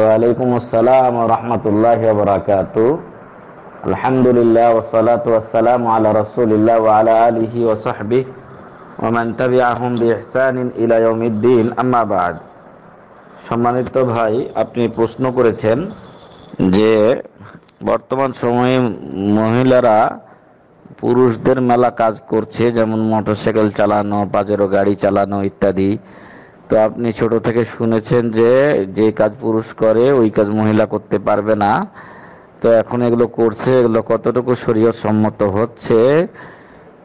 ওয়ালাইকুম আসসালাম রহমতুল্লাহ বরাকাত আলহামদুলিল্লাহ ওসলাত ওয়াসালাম আলা রসুলিল্লাহ আলা আলিহি ওসহবি আহম বি ইলায়মিদ্দিন আম্মাবাদ সম্মানিত ভাই আপনি প্রশ্ন করেছেন যে বর্তমান সময়ে মহিলারা পুরুষদের মেলা কাজ করছে যেমন মোটরসাইকেল চালানো পাজেরো গাড়ি চালানো ইত্যাদি তো আপনি ছোট থেকে শুনেছেন যে যে কাজ পুরুষ করে ওই কাজ মহিলা করতে পারবে না তো এখন এগুলো করছে এগুলো কতটুকু শরীয়ত সম্মত হচ্ছে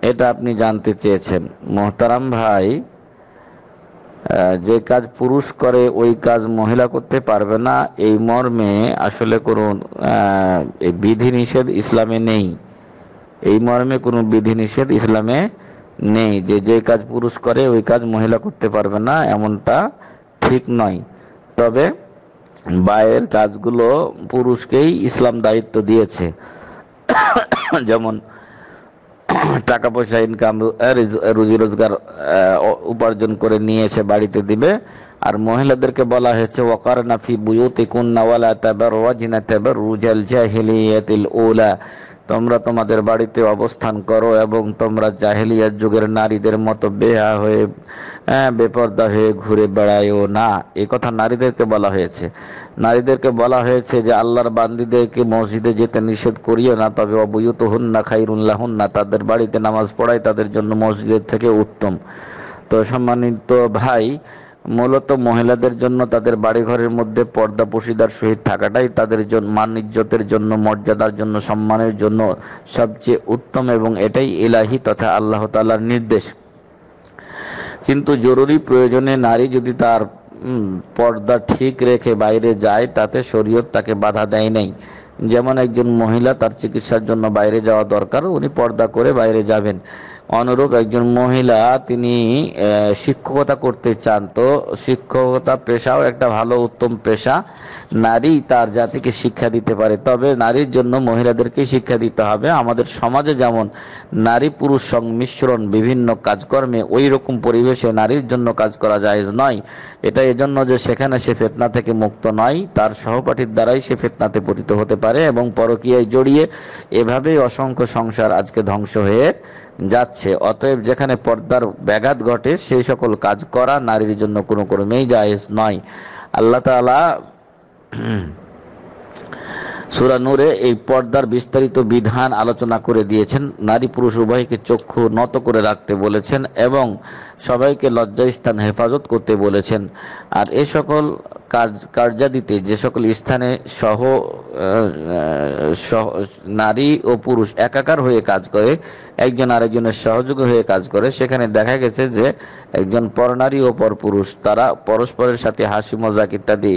এটা আপনি জানতে চেয়েছেন মোহতারাম ভাই যে কাজ পুরুষ করে ওই কাজ মহিলা করতে পারবে না এই মর্মে আসলে কোনো বিধিনিষেধ ইসলামে নেই এই মর্মে কোনো বিধিনিষেধ ইসলামে নেই যে যে কাজ পুরুষ করে ওই কাজ মহিলা করতে পারবে না এমনটা ঠিক নয় তবে বায়ের কাজগুলো পুরুষকেই ইসলাম দায়িত্ব দিয়েছে যেমন টাকা পয়সা ইনকাম রুজি রোজগার উপার্জন করে নিয়ে এসে বাড়িতে দিবে আর মহিলাদেরকে বলা হয়েছে ওকার নাফি বুয়ুতি কুন্না ওয়ালা তাবার ওয়াজিনা তাবার রুজাল জাহিলিয়াতিল ওলা তোমরা তোমাদের বাড়িতে অবস্থান করো এবং তোমরা জাহেলিয়ার যুগের নারীদের মতো বেহা হয়ে হ্যাঁ, বেপর্দা হয়ে ঘুরে বেড়ায়ও না এ কথা নারীদেরকে বলা হয়েছে নারীদেরকে বলা হয়েছে যে আল্লাহর বান্দিদেরকে মসজিদে যেতে নিষেধ করিও না তবে অবৈত হন না খাইরুল্লাহ হন না তাদের বাড়িতে নামাজ পড়াই তাদের জন্য মসজিদের থেকে উত্তম তো সম্মানিত ভাই মূলত মহিলাদের জন্য তাদের বাড়িঘরের মধ্যে পর্দা পুশিদার সহিত থাকাটাই তাদের মান ইজ্জতের জন্য মর্যাদার জন্য সম্মানের জন্য সবচেয়ে উত্তম এবং এটাই এলাহি তথা আল্লাহ তালার নির্দেশ কিন্তু জরুরি প্রয়োজনে নারী যদি তার পর্দা ঠিক রেখে বাইরে যায় তাতে শরীয়ত তাকে বাধা দেয় নাই যেমন একজন মহিলা তার চিকিৎসার জন্য বাইরে যাওয়া দরকার উনি পর্দা করে বাইরে যাবেন অনুরূপ একজন মহিলা তিনি শিক্ষকতা করতে চান তো শিক্ষকতা পেশাও একটা ভালো উত্তম পেশা নারী তার জাতিকে শিক্ষা দিতে পারে তবে নারীর জন্য মহিলাদেরকে শিক্ষা দিতে হবে আমাদের সমাজে যেমন নারী পুরুষ সংমিশ্রণ বিভিন্ন কাজকর্মে ওই রকম পরিবেশে নারীর জন্য কাজ করা যায় নয় এটা এজন্য যে সেখানে সে ফেতনা থেকে মুক্ত নয় তার সহপাঠীর দ্বারাই সে ফেতনাতে পতিত হতে পারে এবং পরকীয়ায় জড়িয়ে এভাবেই অসংখ্য সংসার আজকে ধ্বংস হয়ে যাচ্ছে অতএব যেখানে পর্দার ব্যাঘাত ঘটে সেই সকল কাজ করা নারীর জন্য কোনো মেয়ে জায়েজ নয় আল্লাহ তালা সুরানুরে এই পর্দার বিস্তারিত বিধান আলোচনা করে দিয়েছেন নারী পুরুষ উভয়কে চক্ষু নত করে রাখতে বলেছেন এবং সবাইকে লজ্জাস্থান হেফাজত করতে বলেছেন আর এ সকল কাজ কার্যাদিতে যে সকল স্থানে সহ নারী ও পুরুষ একাকার হয়ে কাজ করে একজন আরেকজনের সহযোগী হয়ে কাজ করে সেখানে দেখা গেছে যে একজন পরনারী ও পর পুরুষ তারা পরস্পরের সাথে হাসি মজাক ইত্যাদি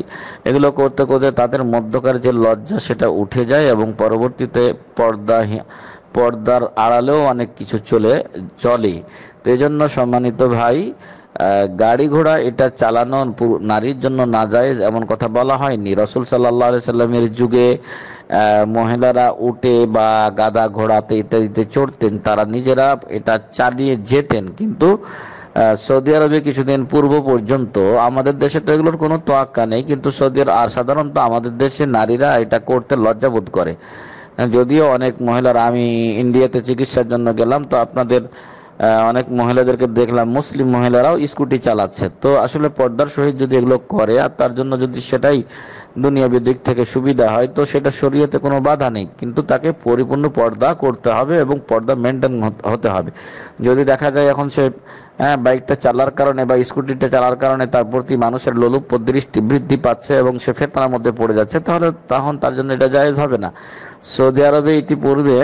এগুলো করতে করতে তাদের মধ্যকার যে লজ্জা সেটা উঠে যায় এবং পরবর্তীতে পর্দা পর্দার আড়ালেও অনেক কিছু চলে চলে তো এই জন্য সম্মানিত ভাই গাড়ি ঘোড়া এটা চালানো নারীর জন্য না যায় এমন কথা বলা হয়নি রসুল সাল্লাহ সাল্লামের যুগে মহিলারা উঠে বা গাদা ঘোড়াতে ইত্যাদিতে চড়তেন তারা নিজেরা এটা চালিয়ে যেতেন কিন্তু সৌদি আরবে কিছুদিন পূর্ব পর্যন্ত আমাদের দেশে তো এগুলোর কোনো তোয়াক্কা নেই কিন্তু সৌদি আরব আর সাধারণত আমাদের দেশে নারীরা এটা করতে লজ্জাবোধ করে যদিও অনেক মহিলারা আমি ইন্ডিয়াতে চিকিৎসার জন্য গেলাম তো আপনাদের অনেক মহিলাদেরকে দেখলাম মুসলিম মহিলারাও স্কুটি চালাচ্ছে তো আসলে পর্দার সহিত যদি এগুলো করে আর তার জন্য যদি সেটাই দুনিয়াবী দিক থেকে সুবিধা হয় তো সেটা শরীয়তে কোনো বাধা নেই কিন্তু তাকে পরিপূর্ণ পর্দা করতে হবে এবং পর্দা মেনটেন হতে হবে যদি দেখা যায় এখন সে হ্যাঁ বাইকটা চালার কারণে বা স্কুটিটা চালার কারণে তার প্রতি মানুষের লোলুপ দৃষ্টি বৃদ্ধি পাচ্ছে এবং সে ফেতনার মধ্যে পড়ে যাচ্ছে তাহলে তখন তার জন্য এটা জায়েজ হবে না সৌদি আরবে ইতিপূর্বে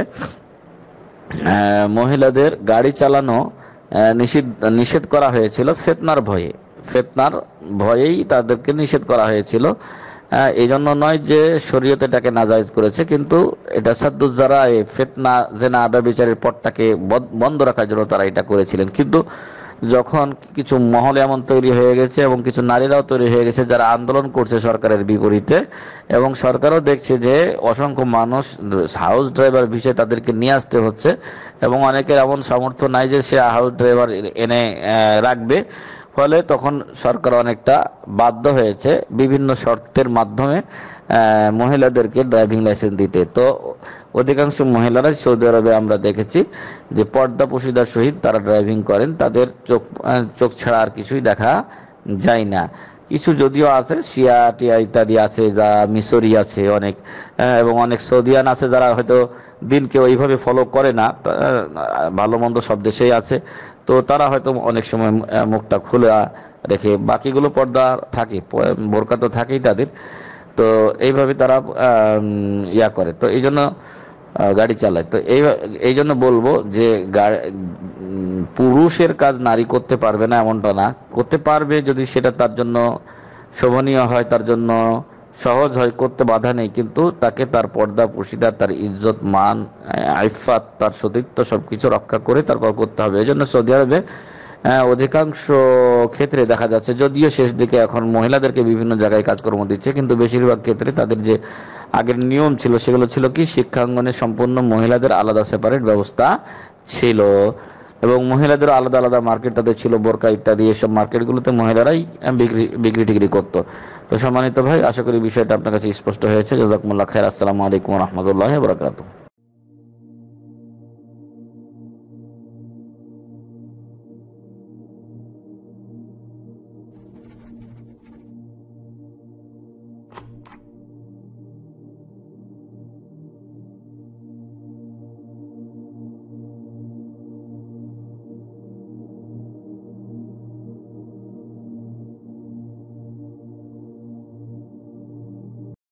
মহিলাদের গাড়ি চালানো নিষিদ্ধ নিষেধ করা হয়েছিল ফেতনার ভয়ে ফেতনার ভয়েই তাদেরকে নিষেধ করা হয়েছিল এই জন্য নয় যে শরীয়ত এটাকে নাজায়জ করেছে কিন্তু এটা সাদ্দুজারা ফেতনা জেনা আদা বিচারের পথটাকে বন্ধ রাখার জন্য তারা এটা করেছিলেন কিন্তু যখন কিছু মহল এমন তৈরি হয়ে গেছে এবং কিছু নারীরাও তৈরি হয়ে গেছে যারা আন্দোলন করছে সরকারের বিপরীতে এবং সরকারও দেখছে যে অসংখ্য মানুষ হাউস ড্রাইভার বিষয়ে তাদেরকে নিয়ে আসতে হচ্ছে এবং অনেকের এমন সামর্থ্য নাই যে সে হাউস ড্রাইভার এনে রাখবে ফলে তখন সরকার অনেকটা বাধ্য হয়েছে বিভিন্ন শর্তের মাধ্যমে মহিলাদেরকে ড্রাইভিং লাইসেন্স দিতে তো অধিকাংশ মহিলারা সৌদি আরবে আমরা দেখেছি যে পর্দা পশিদার সহিত তারা ড্রাইভিং করেন তাদের চোখ চোখ ছাড়া আর কিছুই দেখা যায় না কিছু যদিও আছে শিয়া টিয়া ইত্যাদি আছে যা মিসরি আছে অনেক এবং অনেক সৌদিয়ান আছে যারা হয়তো দিনকে ওইভাবে ফলো করে না ভালো মন্দ সব দেশেই আছে তো তারা হয়তো অনেক সময় মুখটা খোলা রেখে বাকিগুলো পর্দা থাকে বোরকা তো থাকেই তাদের তো এইভাবে তারা ইয়া করে তো এই জন্য গাড়ি চালায় তো এই এই জন্য বলবো যে পুরুষের কাজ নারী করতে পারবে না এমনটা না করতে পারবে যদি সেটা তার জন্য শোভনীয় হয় তার জন্য সহজ হয় করতে বাধা নেই কিন্তু তাকে তার পর্দা পুশিদা তার ইজ্জত মান আইফাত তার সতীত্ব সবকিছু রক্ষা করে তারপর করতে হবে এই জন্য সৌদি আরবে হ্যাঁ, অধিকাংশ ক্ষেত্রে দেখা যাচ্ছে যদিও শেষ দিকে এখন মহিলাদেরকে বিভিন্ন জায়গায় কাজকর্ম দিচ্ছে কিন্তু বেশিরভাগ ক্ষেত্রে তাদের যে আগের নিয়ম ছিল সেগুলো ছিল কি শিক্ষাঙ্গনে সম্পূর্ণ মহিলাদের আলাদা সেপারেট ব্যবস্থা ছিল এবং মহিলাদের আলাদা আলাদা মার্কেট তাদের ছিল বোরকা ইত্যাদি এসব মার্কেটগুলোতে মহিলারাই বিক্রি বিক্রি টিক্রি করতো তো সম্মানিত ভাই আশা করি বিষয়টা আপনার কাছে স্পষ্ট হয়েছে জাজাকুমুল্লাহ খাই আসসালামু আলাইকুম রহমতুল্লাহ বরাকাতু